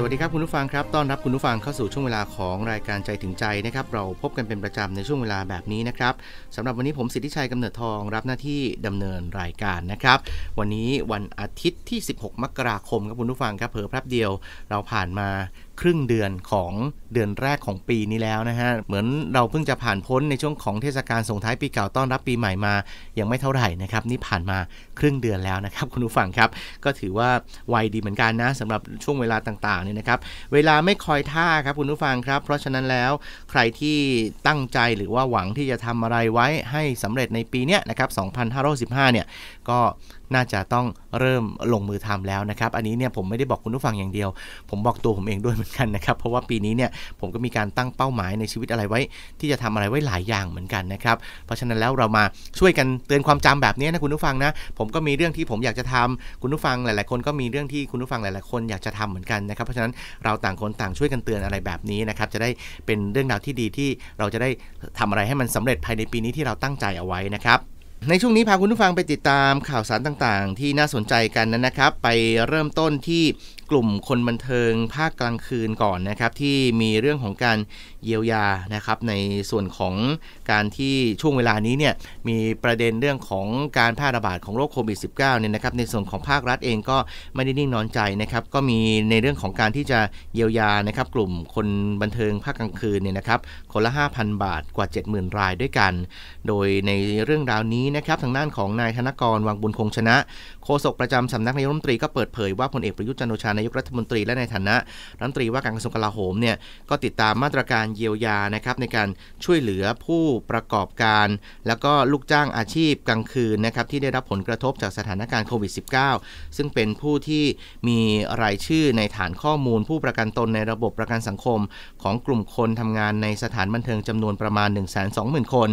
สวัสดีครับคุณผู้ฟังครับต้อนรับคุณผู้ฟังเข้าสู่ช่วงเวลาของรายการใจถึงใจนะครับเราพบกันเป็นประจำในช่วงเวลาแบบนี้นะครับสำหรับวันนี้ผมสิทธิชัยกำเนิดทองรับหน้าที่ดำเนินรายการนะครับ วันนี้วันอาทิตย์ที่ 16 มกราคมครับคุณผู้ฟังครับเิ่อแป๊บเดียวเราผ่านมาครึ่งเดือนของเดือนแรกของปีนี้แล้วนะฮะ เหมือนเราเพิ่งจะผ่านพ้นในช่วงของเทศกาลส่งท้ายปีเก่าต้อนรับ ปีใหม่มา ยังไม่เท่าไหร่นะครับ นี่ผ่านมาครึ่งเดือนแล้วนะครับคุณผู้ฟังครับ ก็ถือว่าไวดีเหมือนกันนะสำหรับช่วงเวลาต่างๆเนี่ยนะครับ เวลาไม่คอยท่าครับคุณผู้ฟังครับ เพราะฉะนั้นแล้วใครที่ตั้งใจหรือว่าหวังที่จะทำอะไรไว้ให้สำเร็จในปีเนี้ยนะครับ2515เนี่ย ก็น่าจะต้องเริ่มลงมือทำแล้วนะครับอันนี้เนี่ยผมไม่ได้บอกคุณผู้ฟังอย่างเดียว ผมบอกตัวผมเองด้วยเหมือนกันนะครับ เพราะว่าปีนี้เนี่ยผมก็มีการตั้งเป้าหมายในชีวิตอะไรไว้ ที่จะทำอะไรไว้หลายอย่างเหมือนกันนะครับเพราะฉะนั้นแล้วเรามาช่วยกันเตือนความจำแบบนี้นะคุณผู้ฟังนะ ผมก็มีเรื่องที่ผมอยากจะทำคุณผู้ฟังหลาย ๆ คนก็มีเรื่องที่คุณผู้ฟังหลาย ๆ คน อยากจะทำเหมือนกันนะครับเพราะฉะนั้นเราต่างคนต่างช่วยกันเตือนอะไรแบบนี้นะครับจะได้เป็นเรื่องราวที่ดีที่เราจะได้ทำอะไรให้มันสำเร็จภายในปีนี้ที่เราตั้งใจเอาไว้นะครับในช่วงนี้พาคุณผู้ฟังไปติดตามข่าวสารต่างๆ ที่น่าสนใจกันนะครับ ไปเริ่มต้นที่กลุ่มคนบันเทิงภาคกลางคืนก่อนนะครับที่มีเรื่องของการเยียวยานะครับในส่วนของการที่ช่วงเวลานี้เนี่ยมีประเด็นเรื่องของการแพร่ระบาดของโรคโควิด -19 เนี่ยนะครับในส่วนของภาครัฐเองก็ไม่ได้นิ่งนอนใจนะครับก็มีในเรื่องของการที่จะเยียวยานะครับ กลุ่มคนบันเทิงภาคกลางคืนเนี่ยนะครับคนละ5,000 บาทกว่า 70,000 รายด้วยกัน โดยในเรื่องราวนี้นะครับทางด้านของนายธนกร วังบุญคง ชนะโฆษกประจำสำนักนายรัฐมนตรีก็เปิดเผยว่าพลเอกประยุทธ์จันโอชานายกรัฐมนตรีและในฐานะรัฐมนตรีว่าการกระทรวงกลาโหมเนี่ยก็ติดตามมาตรการเยียวยานะครับในการช่วยเหลือผู้ประกอบการ แล้วก็ลูกจ้างอาชีพกลางคืนนะครับที่ได้รับผลกระทบจากสถานการณ์โควิด -19 ซึ่งเป็นผู้ที่มีรายชื่อในฐานข้อมูลผู้ประกันตนในระบบประกันสังคมของกลุ่มคนทำงานในสถานบันเทิงจำนวนประมาณ 1 2 0 0 0 0 คน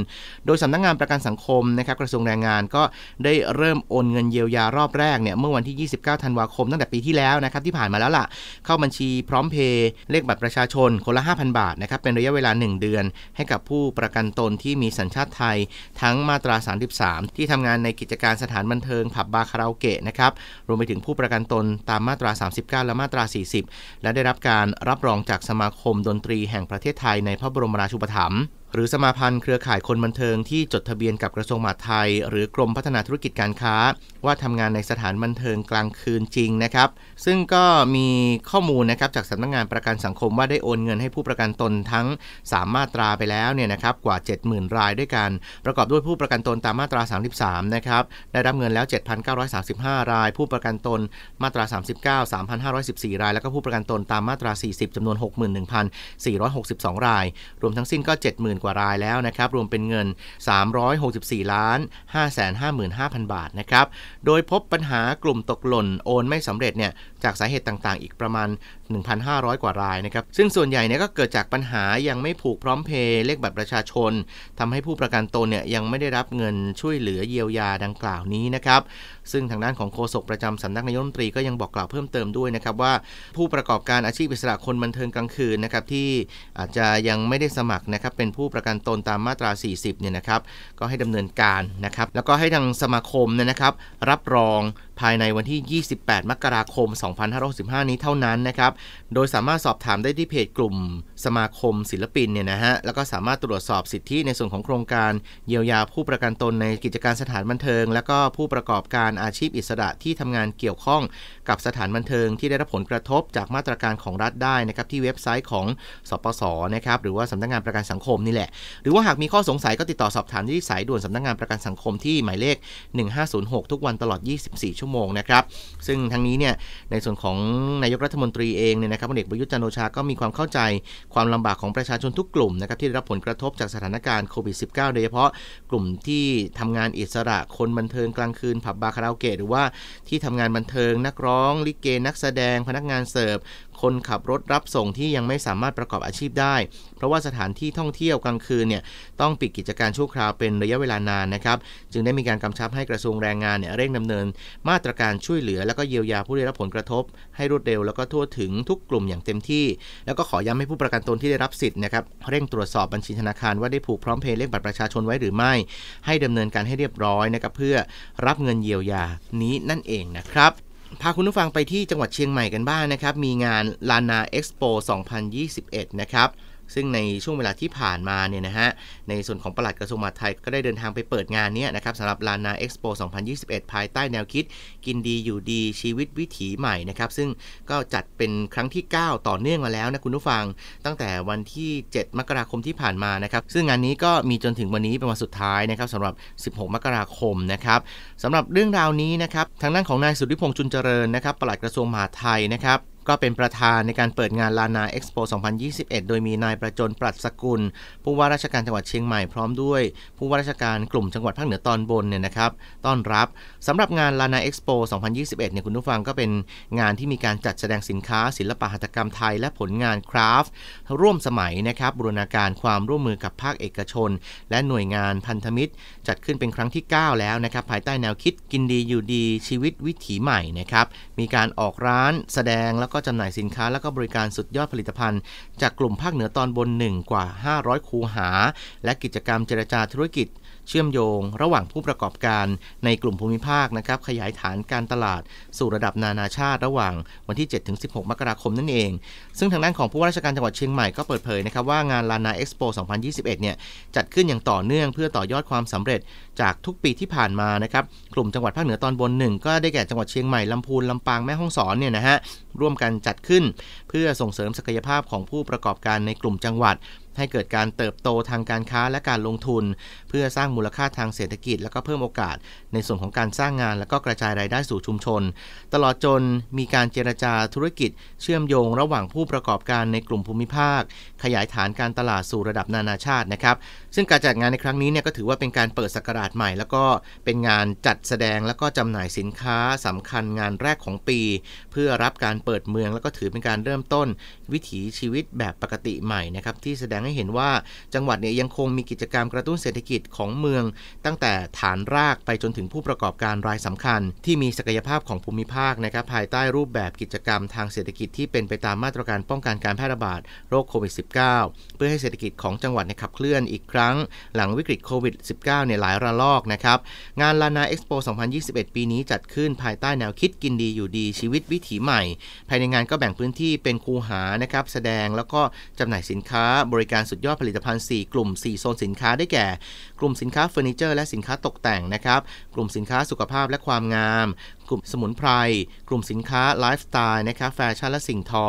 โดยสำนักงงานประกันสังคมนะครับกระทรวงแรงงาน ก็ได้เริ่มโอนเงินเยียวยารอบแรกเนี่ยเมื่อวันที่ 29ธันวาคมตั้งแต่ปีที่แล้วนะครับที่ผ่านมาแล้วล่ะ เข้าบัญชีพร้อมเพย์เลขบัตรประชาชนคนละ 5,000 บาทนะครับเป็นระยะเวลา 1 เดือนให้กับผู้ประกันตนที่มีสัญชาติไทย ทั้งมาตรา 33 ที่ทำงานในกิจการสถานบันเทิงผับบาคาราโอเกะนะครับรวมไปถึงผู้ประกันตนตามมาตรา 39 และมาตรา 40 และได้รับการรับรองจากสมาคมดนตรีแห่งประเทศไทยในพระบรมราชูปถัมภ์หรือสมาพันธ์เครือข่ายคนบันเทิงที่จดทะเบียนกับกระทรวงมหาดไทย หรือกรมพัฒนาธุรกิจการค้า ว่าทำงานในสถานบันเทิงกลางคืนจริงนะครับ ซึ่งก็มีข้อมูลนะครับจากสำนักงงานประกันสังคม ว่าได้โอนเงินให้ผู้ประกันตนทั้ง 3 มาตราไปแล้วเนี่ยนะครับกว่า 70,000 รายด้วยกัน ประกอบด้วยผู้ประกันตนตามมาตรา 33นะครับได้รับเงินแล้ว7,935ราย ผู้ประกันตนมาตรา 39 3,514ราย แล้วก็ผู้ประกันตนตามมาตรา 40 จำนวน 61,462 ราย รวมทั้งสิ้นก็ 70,000กว่ารายแล้วนะครับ รวมเป็นเงิน 364ล้าน555,000 บาทนะครับ โดยพบปัญหากลุ่มตกหล่นโอนไม่สำเร็จเนี่ยจากสาเหตุต่าง ๆ อีกประมาณ1,500 กว่ารายนะครับ ซึ่งส่วนใหญ่เนี่ยก็เกิดจากปัญหายังไม่ผูกพร้อมเพย์เลขบัตรประชาชน ทำให้ผู้ประกันตนเนี่ยยังไม่ได้รับเงินช่วยเหลือเยียวยาดังกล่าวนี้นะครับ ซึ่งทางด้านของโฆษกประจำสำนักนายกรัฐมนตรีก็ยังบอกกล่าวเพิ่มเติมด้วยนะครับ ว่าผู้ประกอบการอาชีพอิสระคนบันเทิงกลางคืนนะครับที่อาจจะยังไม่ได้สมัครนะครับเป็นผู้ประกันตนตามมาตรา 40 เนี่ยนะครับก็ให้ดำเนินการนะครับแล้วก็ให้ทางสมาคมเนี่ยนะครับ รับรองภายในวันที่ 28 มกราคม 2565นี้เท่านั้นนะครับ โดยสามารถสอบถามได้ที่เพจกลุ่มสมาคมศิลปินเนี่ยนะฮะ แล้วก็สามารถตรวจสอบสิทธิในส่วนของโครงการเยียวยาผู้ประกันตนในกิจการสถานบันเทิง และก็ผู้ประกอบการอาชีพอิสระที่ทำงานเกี่ยวข้องกับสถานบันเทิงที่ได้รับผลกระทบจากมาตรการของรัฐได้นะครับ ที่เว็บไซต์ของสปส นะครับ หรือว่าสำนักงงานประกันสังคมนี่แหละ หรือว่าหากมีข้อสงสัยก็ติดต่อสอบถามที่สายด่วนสำนักงงานประกันสังคมที่หมายเลข 1506ทุกวันตลอด 24ชั่วชั่วโมงนะครับซึ่งทั้งนี้เนี่ยในส่วนของนายกรัฐมนตรีเองเนี่ยนะครับพลเอกประยุทธ์จันโอชาก็มีความเข้าใจความลำบากของประชาชนทุกกลุ่มนะครับที่ได้รับผลกระทบจากสถานการณ์โควิด -19 โดยเฉพาะกลุ่มที่ทำงานอิสระคนบันเทิงกลางคืนผับบาร์คาราโอเกะหรือว่าที่ทำงานบันเทิง นักร้อง ลิเกนักแสดงพนักงานเสิร์ฟคนขับรถรับส่งที่ยังไม่สามารถประกอบอาชีพได้ เพราะว่าสถานที่ท่องเที่ยวกลางคืนเนี่ยต้องปิดกิจการชั่วคราวเป็นระยะเวลานานนะครับ จึงได้มีการกำชับให้กระทรวงแรงงานเนี่ยเร่งดำเนิน มาตรการช่วยเหลือ แล้วก็เยียวยาผู้ได้รับผลกระทบ ให้รวดเร็ว แล้วก็ทั่วถึงทุกกลุ่มอย่างเต็มที่ แล้วก็ขอย้ำให้ผู้ประกันตนที่ได้รับสิทธิ์นะครับเร่งตรวจสอบบัญชีธนาคาร ว่าได้ผูกพร้อมเพย์เลขบัตรประชาชนไว้หรือไม่ ให้ดำเนินการให้เรียบร้อยนะครับ เพื่อรับเงินเยียวยานี้นั่นเองนะครับพาคุณผู้ฟังไปที่จังหวัดเชียงใหม่กันบ้างนะครับ มีงานลานาเอ็กซ์โป2021 นะครับซึ่งในช่วงเวลาที่ผ่านมาเนี่ยนะฮะ ในส่วนของปลัดกระทรวงมหาดไทยก็ได้เดินทางไปเปิดงานนี้นะครับสำหรับลานาเอ็กซ์โป2021 ภายใต้แนวคิด กินดีอยู่ดี ชีวิตวิถีใหม่นะครับซึ่งก็จัดเป็นครั้งที่ 9 ต่อเนื่องมาแล้วนะคุณผู้ฟังตั้งแต่วันที่ 7 มกราคมที่ผ่านมานะครับซึ่งงานนี้ก็มีจนถึงวันนี้เป็นวันสุดท้ายนะครับสำหรับ 16 มกราคมนะครับสำหรับเรื่องราวนี้นะครับ ทางด้านของนายสุริพงษ์จุนเจริญนะครับปลัดกระทรวงมหาดไทยนะครับก็เป็นประธานในการเปิดงานลานาเอ็กซ์โป2021 โดยมีนายประจนปรัชสกุล ผู้ว่าราชการจังหวัดเชียงใหม่พร้อมด้วยผู้ว่าราชการกลุ่มจังหวัดภาคเหนือตอนบนเนี่ยนะครับ ต้อนรับสำหรับงานลานาเอ็กซ์โป2021 เนี่ยคุณผู้ฟังก็เป็นงานที่มีการจัดแสดงสินค้าศิลปหัตถกรรมไทยและผลงานคราฟต์ร่วมสมัยนะครับบูรณาการความร่วมมือกับภาคเอกชน และหน่วยงานพันธมิตร จัดขึ้นเป็นครั้งที่ 9 แล้วนะครับภายใต้แนวคิดกินดีอยู่ดีชีวิตวิถีใหม่นะครับมีการออกร้าน แสดงแล้วก็จำหน่ายสินค้าและก็บริการสุดยอดผลิตภัณฑ์ จากกลุ่มภาคเหนือตอนบน 1 กว่า 500 คูหา และกิจกรรมเจรจาธุรกิจเชื่อมโยงระหว่างผู้ประกอบการในกลุ่มภูมิภาคนะครับขยายฐานการตลาด สู่ระดับนานาชาติระหว่างวันที่ 7-16 มกราคมนั่นเอง ซึ่งทางด้านของผู้ว่าราชการจังหวัดเชียงใหม่ก็เปิดเผยนะครับว่างานลานาเอ็กซ์โป2021เนี่ยจัดขึ้นอย่างต่อเนื่องเพื่อต่อยอดความสำเร็จจากทุกปีที่ผ่านมานะครับกลุ่มจังหวัดภาคเหนือตอนบนหนึ่งก็ได้แก่จังหวัดเชียงใหม่ลำพูนลำปางแม่ฮ่องสอนเนี่ยนะฮะร่วมกันจัดขึ้น เพื่อส่งเสริมศักยภาพของผู้ประกอบการในกลุ่มจังหวัดให้เกิดการเติบโตทางการค้าและการลงทุน เพื่อสร้างมูลค่าทางเศรษฐกิจและก็เพิ่มโอกาสในส่วนของการสร้างงานและก็กระจายรายได้สู่ชุมชน ตลอดจนมีการเจรจาธุรกิจ เชื่อมโยง ระหว่างผู้ประกอบการในกลุ่มภูมิภาค ขยายฐานการตลาดสู่ระดับนานาชาตินะครับซึ่งการจัดงานในครั้งนี้เนี่ยก็ถือว่าเป็นการเปิดสกราชใหม่ แล้วก็เป็นงานจัดแสดงแล้วก็จำหน่ายสินค้าสำคัญงานแรกของปี เพื่อรับการเปิดเมืองแล้วก็ถือเป็นการเริ่มต้นวิถีชีวิตแบบปกติใหม่นะครับที่แสดงให้เห็นว่าจังหวัดเนี่ยยังคงมีกิจกรรมกระตุ้นเศรษฐกิจของเมือง ตั้งแต่ฐานรากไปจนถึงผู้ประกอบการรายสำคัญ ที่มีศักยภาพของภูมิภาคนะครับภายใต้รูปแบบกิจกรรมทางเศรษฐกิจที่เป็นไปตามมาตรการป้องกันการแพร่ระบาดโรคโควิด -19 เพื่อให้เศรษฐกิจของจังหวัดเนี่ยขับเคลื่อนอีกครั้งรั้งหลังวิกฤตโควิด -19 เนี่ยหลายระลอกนะครับงานลานาเอ็กซ์โป 2021 ปีนี้จัดขึ้นภายใต้แนวคิดกินดีอยู่ดีชีวิตวิถีใหม่ ภายในงานก็แบ่งพื้นที่เป็นคูหานะครับแสดงแล้วก็จำหน่ายสินค้า บริการสุดยอดผลิตภัณฑ์ 4 กลุ่ม 4 โซนสินค้าได้แก่ กลุ่มสินค้าเฟอร์นิเจอร์และสินค้าตกแต่งนะครับกลุ่มสินค้าสุขภาพและความงามกลุ่มสมุนไพร กลุ่มสินค้าไลฟ์สไตล์นะครับแฟชั่นและสิ่งทอ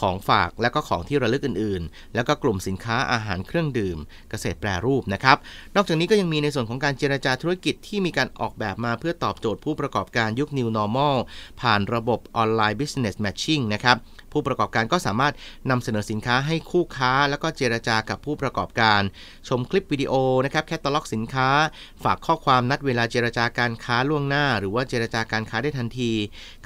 ของฝาก และก็ของที่ระลึกอื่นๆ แล้วก็กลุ่มสินค้าอาหารเครื่องดื่มเกษตรแปรรูปนะครับ นอกจากนี้ก็ยังมีในส่วนของการเจรจาธุรกิจที่มีการออกแบบมาเพื่อตอบโจทย์ผู้ประกอบการยุค New Normal ผ่านระบบออนไลน์ Business Matching นะครับผู้ประกอบการก็สามารถนำเสนอสินค้าให้คู่ค้า แล้วก็เจรจากับผู้ประกอบการ ชมคลิปวิดีโอนะครับ แคตตาล็อกสินค้า ฝากข้อความนัดเวลาเจรจาการค้าล่วงหน้า หรือว่าเจรจาการค้าได้ทันที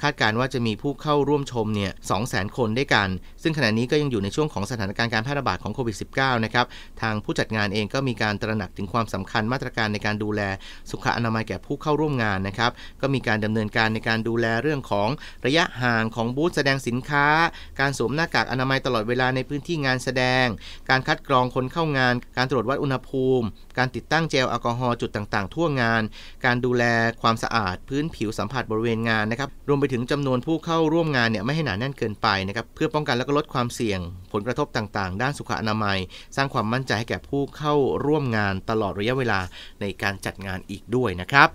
คาดการว่าจะมีผู้เข้าร่วมชมเนี่ยสองแสนคนด้วยกัน ซึ่งขณะนี้ก็ยังอยู่ในช่วงของสถานการณ์การแพร่ระบาดของโควิด -19 นะครับทางผู้จัดงานเองก็มีการตระหนักถึงความสำคัญมาตรการในการดูแล สุขอนามัยแก่ผู้เข้าร่วมงานนะครับก็มีการดำเนินการในการดูแลเรื่องของระยะห่างของบูธแสดงสินค้าการสวมหน้ากากอนามัยตลอดเวลาในพื้นที่งานแสดง การคัดกรองคนเข้างาน การตรวจวัดอุณหภูมิ การติดตั้งเจลแอลกอฮอล์จุดต่างๆ ทั่วงาน การดูแลความสะอาดพื้นผิวสัมผัสบริเวณงานนะครับ รวมไปถึงจำนวนผู้เข้าร่วมงานเนี่ยไม่ให้หนาแน่นเกินไปนะครับ เพื่อป้องกันและก็ลดความเสี่ยง ผลกระทบต่างๆ ด้านสุขอนามัย สร้างความมั่นใจให้แก่ผู้เข้าร่วมงานตลอดระยะเวลาในการจัดงานอีกด้วยนะครับ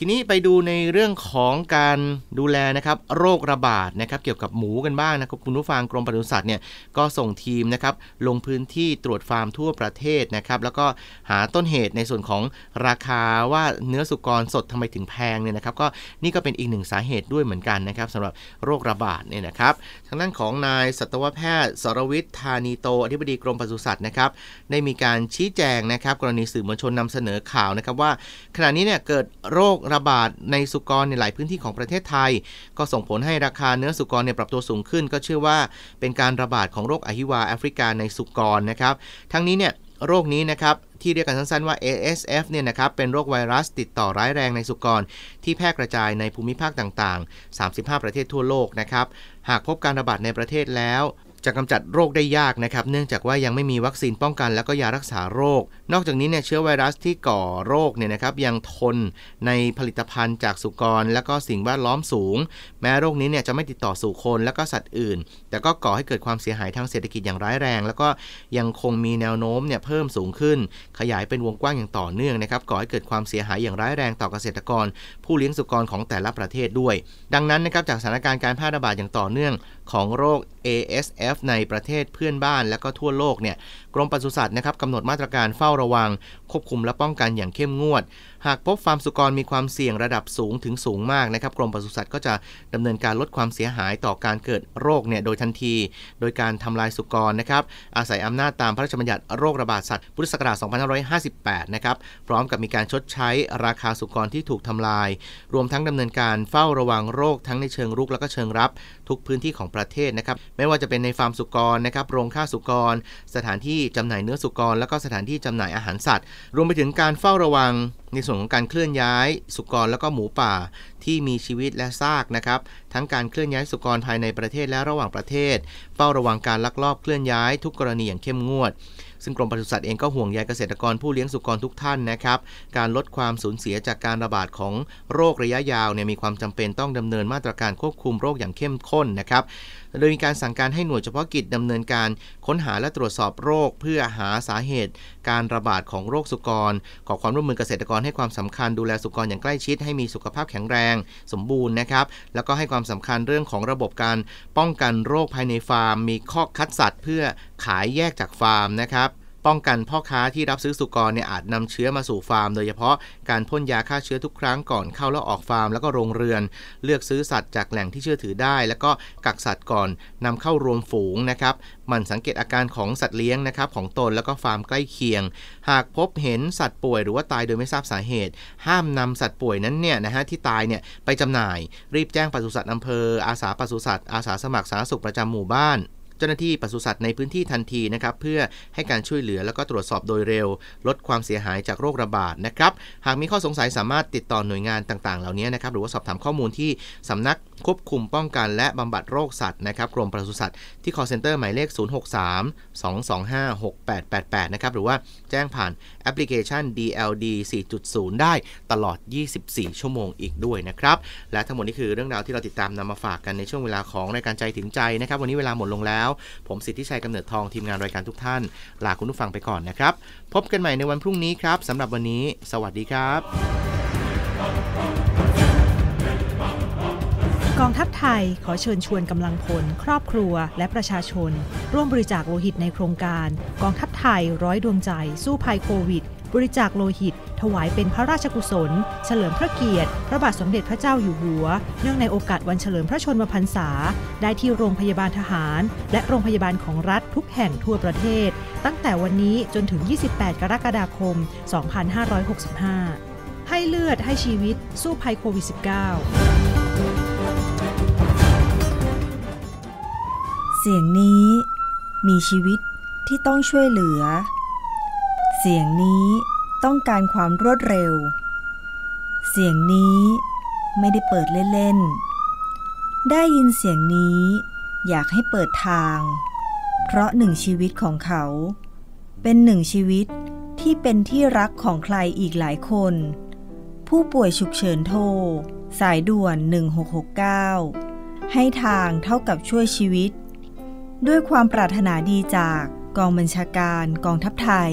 ทีนี้ไปดูในเรื่องของการดูแลนะครับโรคระบาดนะครับเกี่ยวกับหมูกันบ้างนะครับคุณผู้ฟังกรมปศุสัตว์เนี่ยก็ส่งทีมนะครับลงพื้นที่ตรวจฟาร์มทั่วประเทศนะครับแล้วก็หาต้นเหตุในส่วนของราคาว่าเนื้อสุกรสดทำไมถึงแพงเนี่ยนะครับก็นี่ก็เป็นอีกหนึ่งสาเหตุด้วยเหมือนกันนะครับสำหรับโรคระบาดเนี่ยนะครับทางด้านของนายสัตวแพทย์สรวิทย์ธานีโตอธิบดีกรมปศุสัตว์นะครับได้มีการชี้แจงนะครับ กรณีสื่อมวลชนนำเสนอข่าวนะครับว่าขณะนี้เนี่ยเกิดโรคระบาดในสุกร ในหลายพื้นที่ของประเทศไทย ก็ส่งผลให้ราคาเนื้อสุกรเนี่ยปรับตัวสูงขึ้น ก็เชื่อว่าเป็นการระบาดของโรคอหิวาแอฟริกาในสุกรนะครับ ทั้งนี้เนี่ยโรคนี้นะครับที่เรียกกันสั้นๆว่า ASF เนี่ยนะครับเป็นโรคไวรัสติดต่อร้ายแรงในสุกร ที่แพร่กระจายในภูมิภาคต่างๆ 35 ประเทศทั่วโลกนะครับหากพบการระบาดในประเทศแล้วจะกำจัดโรคได้ยากนะครับเนื่องจากว่ายังไม่มีวัคซีนป้องกันแล้วก็ยารักษาโรค นอกจากนี้เนี่ยเชื้อไวรัสที่ก่อโรคเนี่ยนะครับยังทนในผลิตภัณฑ์จากสุกรและก็สิ่งแวดล้อมสูงแม้โรคนี้เนี่ยจะไม่ติดต่อสู่คนและก็สัตว์อื่น แต่ก็ก่อให้เกิดความเสียหายทางเศรษฐกิจอย่างร้ายแรง แล้วก็ยังคงมีแนวโน้มเนี่ยเพิ่มสูงขึ้น ขยายเป็นวงกว้างอย่างต่อเนื่องนะครับก่อให้เกิดความเสียหายอย่างร้ายแรงต่อเกษตรกร ผู้เลี้ยงสุกรของแต่ละประเทศด้วย ดังนั้นนะครับจากสถานการณ์การแพร่ระบาดอย่างต่อเนื่องของโรค ASF ในประเทศเพื่อนบ้านและก็ทั่วโลกเนี่ยรมปศุสัตว์นะครับกำหนดมาตรการเฝ้าระวัง ควบคุมและป้องกันอย่างเข้มงวด หากพบฟาร์มสุกรมีความเสี่ยงระดับสูงถึงสูงมากนะครับกรมปศุสัตว์ก็จะดำเนินการลดความเสียหายต่อการเกิดโรคเนี่ยโดยทันที โดยการทำลายสุกรนะครับอาศัยอำนาจตามพระราชบัญญัติโรคระบาดสัตว์พุทธศักราช 2558 นะครับพร้อมกับมีการชดใช้ราคาสุกรที่ถูกทำลาย รวมทั้งดำเนินการเฝ้าระวังโรคทั้งในเชิงรุกและก็เชิงรับ ทุกพื้นที่ของประเทศนะครับไม่ว่าจะเป็นในฟาร์มสุกรนะครับโรงฆ่าสุกรสถานที่จำหน่ายเนื้อสุกร และก็สถานที่จำหน่ายอาหารสัตว์ รวมไปถึงการเฝ้าระวังในส่วนของการเคลื่อนย้าย สุกรและก็หมูป่าที่มีชีวิตและซากนะครับทั้งการเคลื่อนย้ายสุกรภายในประเทศและระหว่างประเทศ เฝ้าระวังการลักลอบเคลื่อนย้ายทุกกรณีอย่างเข้มงวด ซึ่งกรมปศุสัตว์เองก็ห่วงใยเกษตรกรผู้เลี้ยงสุกรทุกท่านนะครับการลดความสูญเสียจากการระบาดของโรคระยะยาวเนี่ยมีความจำเป็นต้องดำเนินมาตรการควบคุมโรคอย่างเข้มข้นนะครับโดยมีการสั่งการให้หน่วยเฉพาะกิจดำเนินการค้นหาและตรวจสอบโรคเพื่อหาสาเหตุ การระบาดของโรคสุกรขอความร่วมมือเกษตรกรให้ความสำคัญดูแลสุกรอย่างใกล้ชิด ให้มีสุขภาพแข็งแรง สมบูรณ์นะครับ แล้วก็ให้ความสำคัญเรื่องของระบบการ ป้องกันโรคภายในฟาร์ม มีข้อคัดสัตว์เพื่อขายแยกจากฟาร์มนะครับป้องกันพ่อค้าที่รับซื้อสุกรเนี่ยอาจนำเชื้อมาสู่ฟาร์มโดยเฉพาะการพ่นยาฆ่าเชื้อทุกครั้งก่อนเข้าและออกฟาร์มแล้วก็โรงเรือน เลือกซื้อสัตว์จากแหล่งที่เชื่อถือได้ แล้วก็กักสัตว์ก่อนนำเข้ารวมฝูงนะครับมันสังเกตอาการของสัตว์เลี้ยงนะครับของตนแล้วก็ฟาร์มใกล้เคียง หากพบเห็นสัตว์ป่วยหรือว่าตายโดยไม่ทราบสาเหตุ ห้ามนำสัตว์ป่วยนั้นเนี่ยนะฮะที่ตายเนี่ยไปจำหน่ายรีบแจ้งปศุสัตว์อำเภออาสาปศุสัตว์ อาสาสมัครสาธารณสุขประจำหมู่บ้านเจ้าหน้าที่ปศุสัตว์ในพื้นที่ทันทีนะครับเพื่อให้การช่วยเหลือแล้วก็ตรวจสอบโดยเร็ว ลดความเสียหายจากโรคระบาดนะครับหากมีข้อสงสัยสามารถติดต่อหน่วยงานต่าง ๆ เหล่านี้นะครับหรือว่าสอบถามข้อมูลที่สำนักควบคุมป้องกันและบำบัดโรคสัตว์นะครับ กรมปศุสัตว์ที่ call center หมายเลข 063 225 6888 นะครับหรือว่าแจ้งผ่านแอปพลิเคชัน DLD 4.0 ได้ตลอด 24 ชั่วโมงอีกด้วยนะครับ และทั้งหมดนี้คือเรื่องราวที่เราติดตามนำมาฝากกันในช่วงเวลาของรายการใจถึงใจนะครับ วันนี้เวลาหมดลงแล้วผมสิทธิชัยกำเนิดทองทีมงานรายการทุกท่าน ลาคุณผู้ฟังไปก่อนนะครับพบกันใหม่ในวันพรุ่งนี้ครับสำหรับวันนี้สวัสดีครับกองทัพไทยขอเชิญชวนกำลังพลครอบครัวและประชาชน ร่วมบริจาคโลหิตในโครงการ กองทัพไทยร้อยดวงใจสู้ภัยโควิด บริจาคโลหิต ถวายเป็นพระราชกุศล เฉลิมพระเกียรติพระบาทสมเด็จพระเจ้าอยู่หัว เนื่องในโอกาสวันเฉลิมพระชนมพรรษา ได้ที่โรงพยาบาลทหาร และโรงพยาบาลของรัฐทุกแห่งทั่วประเทศ ตั้งแต่วันนี้จนถึง 28 กรกฎาคม 2565ให้เลือดให้ชีวิตสู้ภัยโควิด -19 เสียงนี้มีชีวิตที่ต้องช่วยเหลือ เสียงนี้ต้องการความรวดเร็ว เสียงนี้ไม่ได้เปิดเล่นๆได้ยินเสียงนี้อยากให้เปิดทาง เพราะหนึ่งชีวิตของเขา เป็นหนึ่งชีวิตที่เป็นที่รักของใครอีกหลายคน ผู้ป่วยฉุกเฉินโทร สายด่วน1669 ให้ทางเท่ากับช่วยชีวิตด้วยความปรารถนาดีจากกองบัญชาการกองทัพไทย